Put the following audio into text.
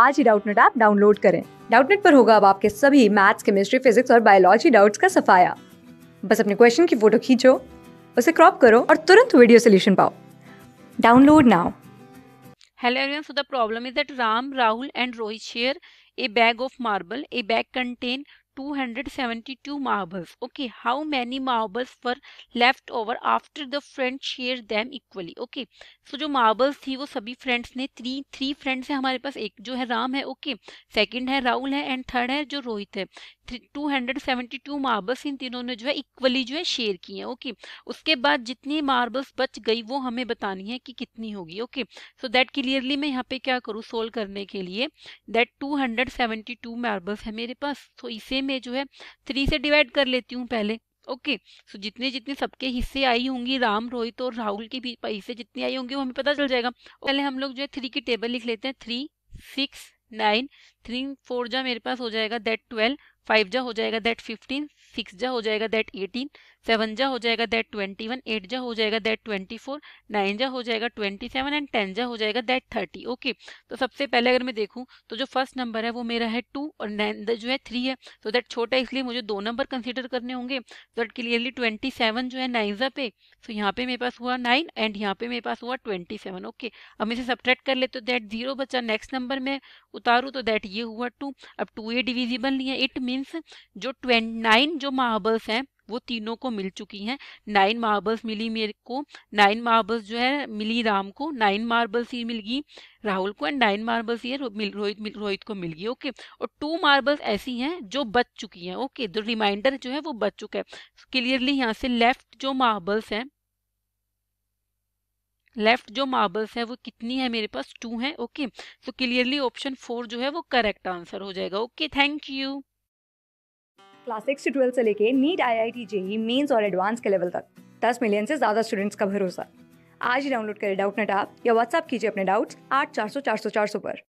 आज ही Doubtnut app download करें डाउटनेट पर होगा अब आपके सभी मैथ्स केमिस्ट्री फिजिक्स और बायोलॉजी डाउट्स का सफाया बस अपने क्वेश्चन की फोटो खींचो उसे क्रॉप करो और तुरंत वीडियो सोल्यूशन पाओ download now hello everyone so the problem is that Ram Rahul and Rohit share a bag of marble a bag contain to 272 marbles. Okay, how many marbles were left over after the friend share them equally? Okay so जो marbles थी वो सभी friends ने three three friends है हमारे पास एक जो है राम है ओके okay. सेकंड है राहुल है एंड थर्ड है जो रोहित है two hundred seventy two marbles इन तीनों ने जो है इक्वली जो है शेयर की है ओके okay. उसके बाद जितनी मार्बल्स बच गई वो हमें बतानी है कि कितनी होगी ओके सो दैट क्लियरली मैं यहाँ पे क्या करूँ सोल्व करने के लिए that two hundred seventy two marbles है मेरे पास तो so, इसे में जो है थ्री से डिवाइड कर लेती हूँ पहले ओके okay. सो so, जितने जितने सबके हिस्से आई होंगी राम रोहित और राहुल के भी हिस्से जितने आई होंगे वो हमें पता चल जाएगा पहले हम लोग जो है थ्री की टेबल लिख लेते हैं three six nine three four जा मेरे पास हो जाएगा दैट ट्वेल्व फाइव जा हो जाएगा दैट फिफ्टीन सिक्स जा हो जाएगा दैट एटीन सेवन जा हो जाएगा दैट ट्वेंटी वन एट जा हो जाएगा दैट ट्वेंटी फोर नाइन जा हो जाएगा ट्वेंटी सेवन एंड टेन जा हो जाएगा दैट थर्टी ओके तो सबसे पहले अगर मैं देखूँ तो जो फर्स्ट नंबर है वो मेरा है टू और नाइन जो है थ्री है तो दैट छोटा इसलिए मुझे दो नंबर कंसिडर करने होंगे तो दैट क्लियरली ट्वेंटी सेवन जो है नाइन्जा पे सो तो यहाँ पे मेरे पास हुआ नाइन एंड यहाँ पे मेरे पास हुआ ट्वेंटी सेवन ओके अब इसे सब्ट्रैक्ट कर ले तो दैट जीरो बचा नेक्स्ट नंबर में उतारू तो दैट ये ये हुआ टू अब टू ए डिविजिबल नहीं है इट मीन्स जो ट्वेंटी नाइन जो मार्बल्स हैं वो तीनों को मिल चुकी हैं नाइन मार्बल्स मिली मेरे को नाइन मार्बल्स जो है मिली राम को नाइन मार्बल्स ही मिल गई राहुल को एंड नाइन मार्बल्स ये रोहित रोहित को मिल गई ओके और टू मार्बल्स ऐसी हैं जो बच चुकी हैं ओके जो रिमाइंडर जो है वो बच चुका है क्लियरली यहाँ से लेफ्ट जो मार्बल्स हैं लेफ्ट जो मार्बल्स है वो कितनी है मेरे पास टू है okay so clearly option four जो है वो करेक्ट आंसर हो जाएगा okay thank you class six से ट्वेल्थ से लेके NEET I I T JEE mains और एडवांस के लेवल तक दस मिलियन से ज़्यादा स्टूडेंट्स का भरोसा आज ही डाउनलोड करें डाउट नेट आप या व्हाट्सअप कीजिए अपने डाउट्स आठ चार सौ चार सौ चार सौ पर